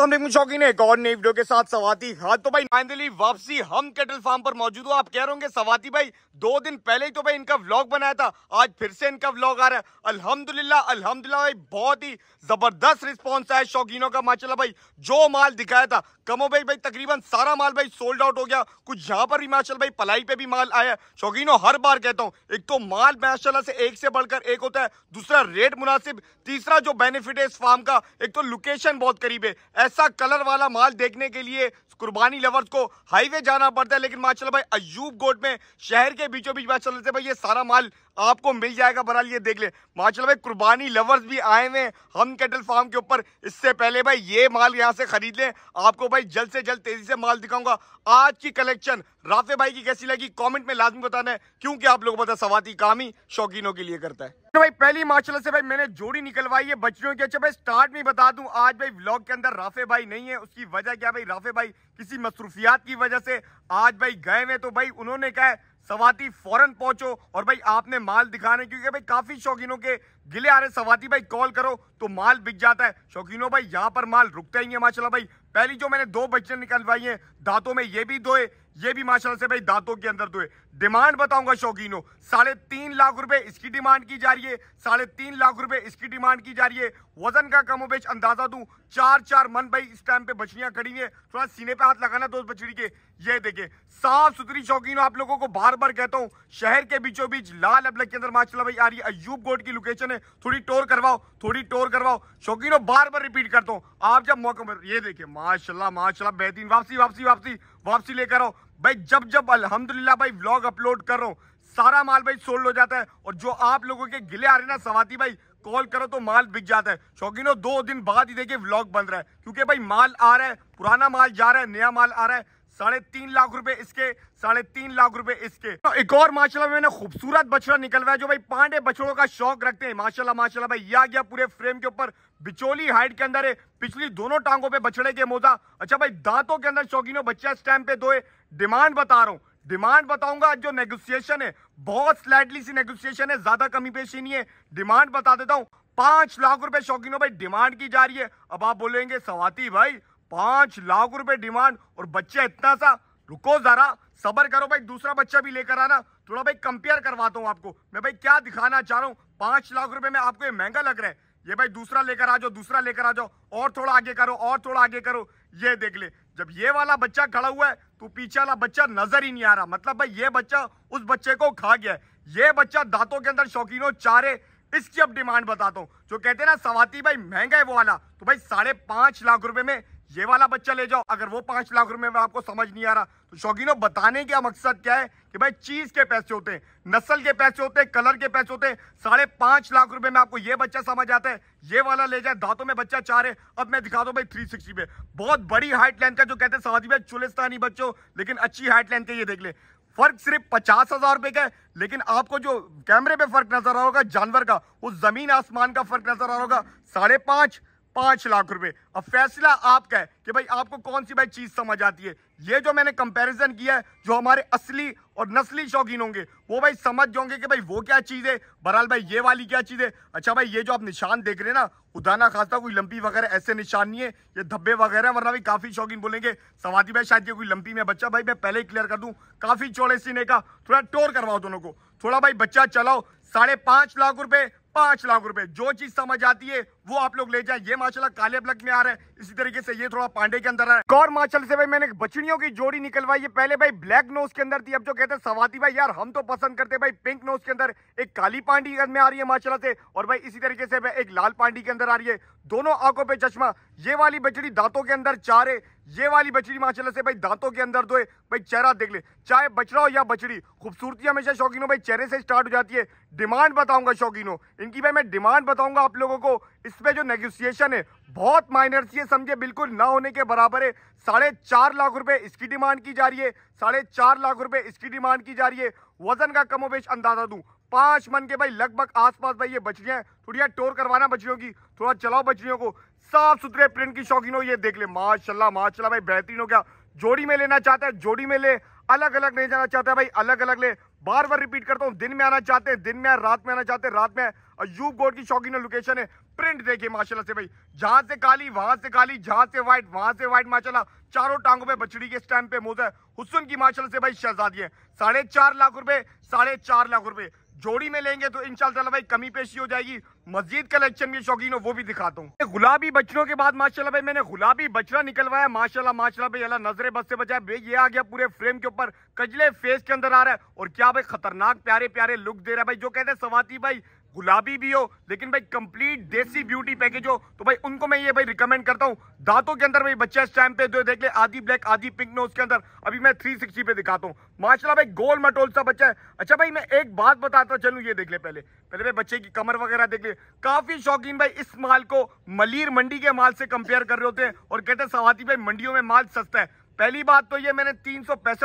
असलम शौकीन एक और नई वीडियो के साथ सवाती हाँ तो भाई फाइनली वापसी हम कैटल फार्म पर मौजूद हो आप कह रहे होंगे सवाती भाई दो दिन पहले ही तो भाई इनका व्लॉग बनाया था आज फिर से इनका व्लॉग आ रहा है अल्हम्दुलिल्लाह अल्हम्दुलिल्लाह भाई बहुत ही जबरदस्त रिस्पॉन्स आया शौकीनों का माशाला भाई जो माल दिखाया था कमो भाई भाई तकरीबन सारा माल भाई सोल्ड आउट हो गया कुछ यहाँ पर भी माशा भाई पलाई पे भी माल आया शौकीनों हर बार कहता हूँ एक तो माल माशाला से एक से बढ़कर एक होता है दूसरा रेट मुनासिब तीसरा जो बेनिफिट है इस फार्म का एक तो लोकेशन बहुत करीब है ऐसा कलर वाला माल देखने के लिए कुर्बानी लवर्स को हाईवे जाना पड़ता है लेकिन माशाल्लाह भाई अयूब गोट में शहर के बीचों बीच माशा से भाई ये सारा माल आपको मिल जाएगा बहरहाल ये देख ले माशाल्लाह भाई कुर्बानी लवर्स भी आए हुए हम कैटल फार्म के ऊपर इससे पहले भाई ये माल यहाँ से खरीद लें आपको भाई जल्द से जल्द तेजी से माल दिखाऊंगा आज की कलेक्शन राफे भाई की कैसी लगी कमेंट में लाजमी बताना है क्योंकि आप लोगों को पता सवाती काम ही शौकीनों के लिए करता है तो भाई पहली माशाल्लाह से भाई मैंने जोड़ी निकलवाई है बच्चियों की अच्छा भाई स्टार्ट में बता दूं आज भाई व्लॉग के अंदर राफे भाई नहीं है उसकी वजह क्या भाई राफे भाई किसी मसरूफियात की वजह से आज भाई गए हुए तो भाई उन्होंने कहा सवाती फौरन पहुंचो और भाई आपने माल दिखाने क्योंकि भाई काफी शौकीनों के गिले आ रहे सवाती भाई कॉल करो तो माल बिक जाता है शौकीनों भाई यहाँ पर माल रुकता ही है माशाल्लाह भाई पहली जो मैंने दो बच्चे निकलवाई हैं दांतों में ये भी धोए ये भी माशाल्लाह से भाई दांतों के अंदर धोए डिमांड बताऊंगा शौकीनों साढ़े तीन लाख रुपए इसकी डिमांड की जा रही है साढ़े तीन लाख रुपए इसकी डिमांड की जा रही है वजन का बेच अंदाजा दूं चार चार मन भाई इस टाइम पे बछड़ियां खड़ी हैं थोड़ा सीने पे हाथ लगाना दोस्त बछड़ी के ये देखे साफ सुथरी शौकीनों आप लोगों को बार बार कहता हूँ शहर के बीचों बीच लाल अबलग के अंदर माशाला भाई आ रही है अयूब गोड की लोकेशन है थोड़ी टोर करवाओ थोड़ी टोर करवाओ शौकीनों बार बार रिपीट करता हूँ आप जब मौका ये देखे माशाला माशाला बेहतरीन वापसी वापसी वापसी वापसी लेकर आओ भाई जब जब अल्हम्दुलिल्लाह भाई व्लॉग अपलोड कर रहा हूँ सारा माल भाई सोल्ड हो जाता है और जो आप लोगों के गिले आ रहे ना सवाती भाई कॉल करो तो माल बिक जाता है शौकीनों दो दिन बाद ही देखिए व्लॉग बन रहा है क्योंकि भाई माल आ रहा है पुराना माल जा रहा है नया माल आ रहा है साढ़े तीन लाख रुपए इसके साढ़े तीन लाख रुपए इसके तो एक और माशाल्लाह मैंने खूबसूरत बछड़ा निकलवाया जो भाई पांडे बछड़ों का शौक रखते हैं माशाल्लाह माशाल्लाह भाई यह गया पूरे फ्रेम के ऊपर बिचोली हाइट के अंदर है पिछली दोनों टांगों पे बछड़े के मोजा अच्छा भाई दांतों के अंदर शौकीनों बच्चा स्टैम्प पे दो डिमांड बता रहा हूँ डिमांड बताऊंगा जो नेगोशिएशन है बहुत स्लाइटली सी नेगोशिएशन है ज्यादा कमी पेशी नहीं है डिमांड बता देता हूँ पांच लाख रुपए शौकीनों भाई डिमांड की जा रही है अब आप बोलेंगे सवाती भाई पांच लाख रुपए डिमांड और बच्चा इतना सा रुको जरा सबर करो भाई दूसरा बच्चा भी लेकर आना थोड़ा भाई कंपेयर करवाता हूँ आपको मैं भाई क्या दिखाना चाह रहा हूँ पांच लाख रुपए में आपको ये महंगा लग रहा है ये भाई दूसरा लेकर आ जाओ दूसरा लेकर आ जाओ और थोड़ा आगे करो और थोड़ा आगे करो ये देख ले जब ये वाला बच्चा खड़ा हुआ है तो पीछे वाला बच्चा नजर ही नहीं आ रहा मतलब भाई ये बच्चा उस बच्चे को खा गया है ये बच्चा दांतों के अंदर शौकीनों चारे इसकी अब डिमांड बताता हूँ जो कहते हैं ना सवाती भाई महंगा है वो वाला तो भाई साढ़े पांच लाख रुपए में ये वाला बच्चा ले जाओ अगर वो पांच लाख रुपए में आपको समझ नहीं आ रहा तो शौकीनों बताने का मकसद क्या है कि भाई चीज के पैसे होते हैं नस्ल के पैसे होते हैं कलर के पैसे होते हैं साढ़े पांच लाख रुपए में आपको ये बच्चा समझ आता है ये वाला ले जाए दांतों में बच्चा चार है अब मैं दिखा दो भाई थ्री सिक्सटी पे बहुत बड़ी हाइट लेंथ का जो कहते हैं समझ भाई चुलिस्तानी बच्चों लेकिन अच्छी हाइट लेंथ का ये देख ले फर्क सिर्फ पचास हजार रुपए का है लेकिन आपको जो कैमरे पे फर्क नजर आ रहा होगा जानवर का उस जमीन आसमान का फर्क नजर आ रहा होगा साढ़े पांच पांच लाख रुपए अब फैसला आपका है कि भाई आपको कौन सी भाई चीज समझ आती है ये जो मैंने कंपैरिजन किया है जो हमारे असली और नस्ली शौकीन होंगे वो भाई समझ जाओगे कि भाई वो क्या चीज है बहरहाल भाई ये वाली क्या चीज है अच्छा भाई ये जो आप निशान देख रहे हैं ना उदाना खासा कोई लंपी वगैरह ऐसे निशान नहीं है ये धब्बे वगैरह वरना भी काफी शौकीन बोलेंगे सवादी भाई शायद ये कोई लंपी में बच्चा भाई मैं पहले ही क्लियर कर दूँ काफी चौड़े सीने का थोड़ा टोर करवाओ दोनों को थोड़ा भाई बच्चा चलाओ साढ़े लाख रुपए पांच लाख रुपए जो चीज समझ आती है वो आप लोग ले जाए ये माशाल्लाह काले ब्लक में आ रहा है इसी तरीके से ये थोड़ा पांडे के अंदर है और माशाल से भाई मैंने बछड़ियों की जोड़ी निकलवाई है पहले भाई ब्लैक नोज के अंदर थी अब जो कहते हैं सवाती भाई यार हम तो पसंद करते भाई पिंक नोज के अंदर एक काली पांडी अंदर आ रही है माशाला से और भाई इसी तरीके से एक लाल पांडी के अंदर आ रही है दोनों आंखों पे चश्मा ये वाली बछड़ी दांतों के अंदर चार है ये वाली बछड़ी माशाल्लाह से भाई दांतों के अंदर धोए भाई चेहरा देख ले चाहे बछड़ा हो या बछड़ी खूबसूरती हमेशा शौकीनों भाई चेहरे से स्टार्ट हो जाती है डिमांड बताऊंगा शौकीनों इनकी भाई मैं डिमांड बताऊंगा आप लोगों को इस पे जो नेगोशिएशन है बहुत माइनर सी है समझे बिल्कुल ना होने के बराबर है साढ़े चार लाख रुपए इसकी डिमांड की जा रही है साढ़े चार लाख रुपए इसकी डिमांड की जा रही है वजन का कमोबेश अंदाजा दूं पांच मन के भाई लगभग आसपास भाई ये बछड़िया है थोड़ी यार टोर करवाना बछड़ियों की थोड़ा चलाओ बछड़ियों को साफ सुथरे प्रिंट की शौकीन हो ये देख ले माशाला माशाला भाई बेहतरीन हो गया जोड़ी में लेना चाहता है जोड़ी में ले अलग अलग नहीं जाना चाहता है भाई अलग अलग ले बार बार रिपीट करता हूँ दिन में आना चाहते हैं दिन में रात में आना चाहते हैं रात में अयूब गोड की शौकीन लोकेशन है प्रिंट देखिए माशाल्लाह से भाई जहां से काली वहां से काली जहां से व्हाइट वहां से व्हाइट माशाल्लाह चारों टांगों पे बछड़ी के स्टैम्प पे मोजा है हुसन की माशाल्लाह से भाई शहजादी है साढ़े चार लाख रुपए साढ़े चार लाख रुपए जोड़ी में लेंगे तो इनशाला भाई कमी पेशी हो जाएगी मजीद कलेक्शन के शौकीन हो वो भी दिखाता हूँ गुलाबी बचनों के बाद माशाल्लाह भाई मैंने गुलाबी बचड़ा निकलवाया माशाल्लाह माशाल्लाह भाई अल्लाह नजरे बस से बचाया भाई ये आ गया पूरे फ्रेम के ऊपर कजले फेस के अंदर आ रहा है और क्या भाई खतरनाक प्यारे प्यारे लुक दे रहा है भाई जो कहते हैं सवाती भाई गुलाबी भी हो लेकिन भाई कंप्लीट देसी ब्यूटी पैकेज हो तो भाई उनको मैं ये भाई रिकमेंड करता हूँ दांतों के अंदर भाई बच्चा इस टाइम पे जो देख ले आधी ब्लैक आधी पिंक नोज के अंदर अभी मैं थ्री सिक्सटी पे दिखाता हूँ माशाल्लाह भाई गोल मटोल सा बच्चा है अच्छा भाई मैं एक बात बताता चलू ये देख ले पहले पहले भाई बच्चे की कमर वगैरह देख ले काफी शौकीन भाई इस माल को मलिर मंडी के माल से कंपेयर कर रहे होते हैं और कहते हैं सवाती भाई मंडियों में माल सस्ता है पहली बात तो ये मैंने तीन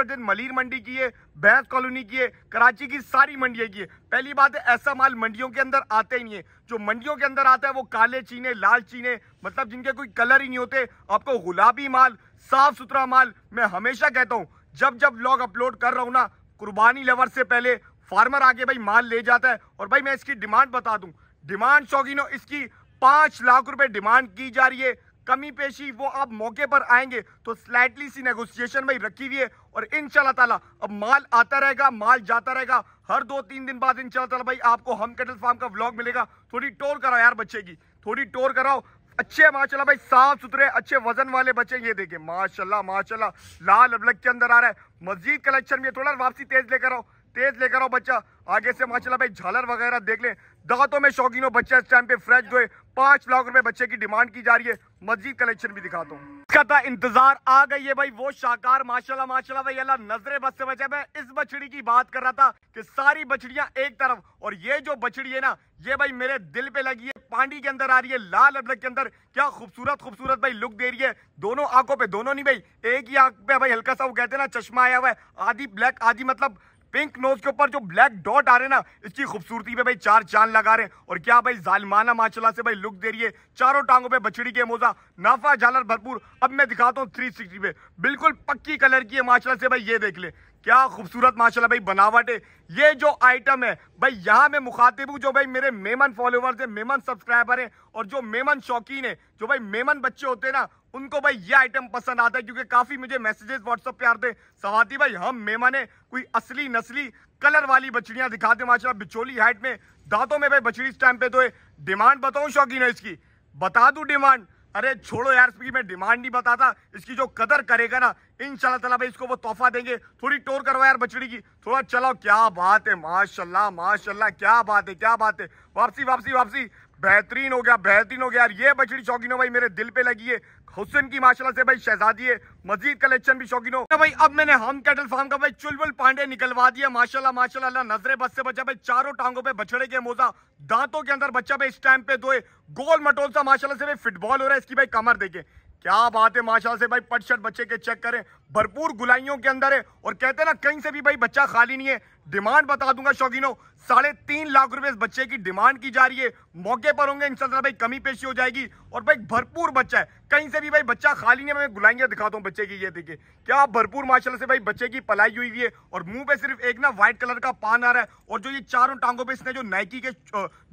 दिन मलिर मंडी किए भैंस कॉलोनी किए कराची की सारी मंडियाँ की है पहली बात है ऐसा माल मंडियों के अंदर आता ही नहीं है जो मंडियों के अंदर आता है वो काले चीने लाल चीने मतलब जिनके कोई कलर ही नहीं होते आपको गुलाबी माल साफ सुथरा माल मैं हमेशा कहता हूँ जब जब ब्लॉग अपलोड कर रहा हूँ ना कुर्बानी लवर से पहले फार्मर आके भाई माल ले जाता है और भाई मैं इसकी डिमांड बता दूं डिमांड शौकीनों इसकी पाँच लाख रुपए डिमांड की जा रही है कमी पेशी वो आप मौके पर आएंगे तो स्लाइटली सी नेगोशिएशन भाई रखी हुई है और इन ताला अब माल आता रहेगा माल जाता रहेगा हर दो तीन दिन बाद इन ताला भाई आपको हम कैटल फार्म का व्लॉग मिलेगा थोड़ी टोर कराओ यार बच्चे की थोड़ी टोर कराओ अच्छे माशाल्लाह भाई साफ सुथरे अच्छे वजन वाले बच्चे ये देखे माशाला माशाला लाल अबलग के अंदर आ रहा है मस्जिद कलेक्शन में थोड़ा वापसी तेज लेकर आओ तेज लेकर आओ बच्चा आगे से माशाला भाई झालर वगैरह देख ले दातों में शौकीनों बच्चा इस टाइम पे फ्रेश हुए पांच लाख रुपए बच्चे की डिमांड की जा रही है मस्जिद कलेक्शन भी दिखाता हूँ कदा इंतजार आ गई है भाई वो शाकार माशाल्लाह माशाल्लाह भाई अल्लाह नजरे बस से बचे मैं इस बछड़ी की बात कर रहा था कि सारी बछड़ियां एक तरफ और ये जो बछड़ी है ना ये भाई मेरे दिल पे लगी है पांडी के अंदर आ रही है लाल अदरक के अंदर क्या खूबसूरत खूबसूरत भाई लुक दे रही है दोनों आंखों पे दोनों नहीं भाई एक ही आंख पे भाई हल्का सा वो कहते हैं ना चश्मा आया हुआ है आधी ब्लैक आधी मतलब पिंक नोज के ऊपर जो ब्लैक डॉट आ रहे ना इसकी खूबसूरती पे भाई चार चांद लगा रहे और क्या भाई जालमाना माशाला से भाई लुक दे रही है चारों टांगों पे बछड़ी के मोजा नाफा झालर भरपूर अब मैं दिखाता हूँ थ्री सिक्सटी पे बिल्कुल पक्की कलर की है माशाला से भाई ये देख ले क्या खूबसूरत माशाला भाई बनावट है ये जो आइटम है भाई यहाँ मैं मुखातिब हूँ जो भाई मेरे मेमन फॉलोवर्स है मेमन सब्सक्राइबर है और जो मेमन शौकीन है जो भाई मेमन बच्चे होते हैं ना उनको भाई ये आइटम पसंद आता है क्योंकि काफ़ी मुझे मैसेजेस व्हाट्सअप पे आते सवाती भाई हम मेमा ने कोई असली नस्ली कलर वाली बछड़ियाँ दिखाते माशा बिचोली हाइट में दांतों में भाई बछड़ी इस टाइम पे तो डिमांड बताऊँ शौकीनों इसकी बता दूँ डिमांड अरे छोड़ो यार मैं डिमांड नहीं बताता इसकी जो कदर करेगा ना इन तला भाई इसको वो तोहफा देंगे थोड़ी टोर करवा यार बछड़ी की थोड़ा चलाओ क्या बात है माशाल्लाह माशाल्लाह क्या बात है क्या बात है वापसी वापसी वापसी बेहतरीन हो गया बेहतरीन हो गया यार ये बछड़ी शौकीनों भाई मेरे दिल पे लगी है हुसन की माशाल्लाह से भाई शहजादी है मजीद कलेक्शन भी शौकीनों तो भाई अब मैंने हम कैटल फार्म का भाई चुलबुल पांडे निकलवा दिया माशाल्लाह माशाल्लाह नजरे बस से बचा भाई चारों टांगों पे बछड़े के मोजा दांतों के अंदर बच्चा भाई स्टैम्प पे दो गोल मटोल सा माशाला से भाई फुटबॉल हो रहा है इसकी भाई कमर देखे क्या बात है माशाल्लाह से भाई पटशट बच्चे के चेक करें भरपूर गुलाइयों के अंदर है और कहते हैं ना कहीं से भी भाई बच्चा खाली नहीं है डिमांड बता दूंगा शौकीनों साढ़े तीन लाख रुपए इस बच्चे की डिमांड की जा रही है मौके पर होंगे इंशाल्लाह भाई कमी पेशी हो जाएगी और भाई भरपूर बच्चा है कहीं से भी भाई बच्चा खाली नहीं मैं गुलाइया दिखाता हूँ बच्चे की ये देखिए क्या भरपूर माशाल्लाह से भाई बच्चे की पलाई हुई हुई है और मुंह पे सिर्फ एक ना व्हाइट कलर का पान आ रहा है और जो ये चारों टांगों पर इसने जो नाइकी के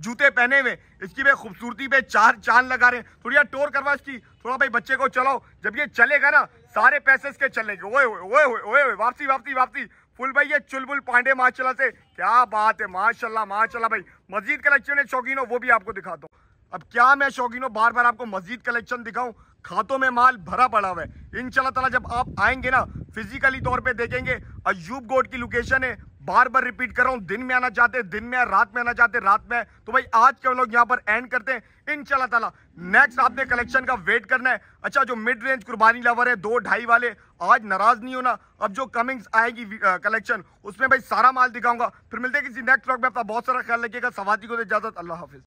जूते पहने हुए इसकी भाई खूबसूरती पे चार चांद लगा रहे हैं थोड़ी टोर करवा इसकी थोड़ा भाई बच्चे को चलाओ जब ये चलेगा ना सारे पैसे इसके चलेंगे ओए वापसी वापसी वापसी फुल भाई ये चुलबुल पांडे माशाल्लाह से क्या बात है माशाल्लाह माशाल्लाह भाई मजीद कलेक्शन है शौकीनों वो भी आपको दिखाता हूँ अब क्या मैं शौकीनों बार बार आपको मजीद कलेक्शन दिखाऊं खातों में माल भरा पड़ा हुआ है इन जब आप आएंगे ना फिजिकली तौर पे देखेंगे अयूब गोड की लोकेशन है बार बार रिपीट कर रहा हूँ दिन में आना चाहते हैं दिन में रात में आना चाहते हैं रात में तो भाई आज के लोग यहाँ पर एंड करते हैं इन तला नेक्स्ट आपने कलेक्शन का वेट करना है अच्छा जो मिड रेंज कुर्बानी लवर है दो ढाई वाले आज नाराज नहीं होना अब जो कमिंग्स आएगी कलेक्शन उसमें भाई सारा माल दिखाऊंगा फिर मिलते हैं किसी नेक्स्ट ब्लॉग में आपका बहुत सारा ख्याल रखिएगा सवादी को इजाजत अल्लाह हाफिज